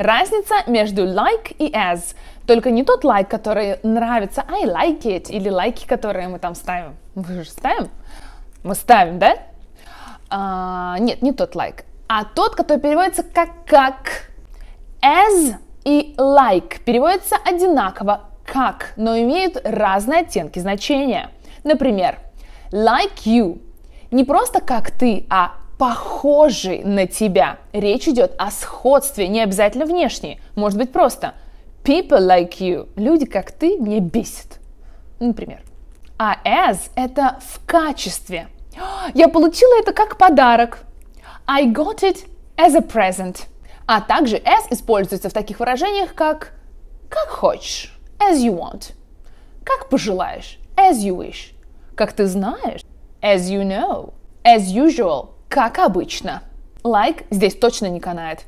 Разница между like и as, только не тот лайк, like, который нравится, I а like it, или лайки, которые мы там ставим. Мы же ставим? Мы ставим, да? А, нет, не тот лайк, like, а тот, который переводится как как. As и like переводятся одинаково, как, но имеют разные оттенки значения. Например, like you не просто как ты, а похожий на тебя. Речь идет о сходстве, не обязательно внешней. может быть просто people like you, люди как ты, меня бесит. Например. А as – это в качестве. Я получила это как подарок. I got it as a present. А также as используется в таких выражениях, как как хочешь, as you want, как пожелаешь, as you wish, как ты знаешь, as you know, as usual, как обычно. Лайк здесь точно не канает.